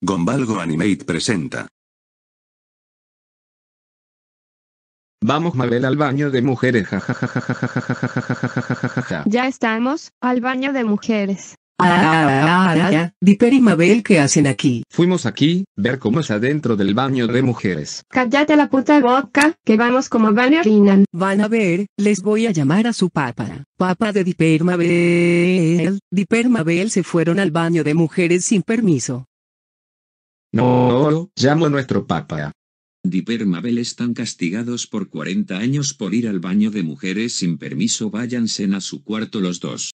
Gombalgo Animate presenta. Vamos Mabel al baño de mujeres. Ja, ya estamos, al baño de mujeres. Ah, Dipper y Mabel, ¿qué hacen aquí? Fuimos aquí, ver cómo es adentro del baño de mujeres. Cállate la puta boca, que vamos como van a Van a ver, les voy a llamar a su papá. Papá de Dipper Mabel. Dipper Mabel se fueron al baño de mujeres sin permiso. No, llamo a nuestro papa. Diper Mabel están castigados por 40 años por ir al baño de mujeres sin permiso. Váyanse a su cuarto los dos.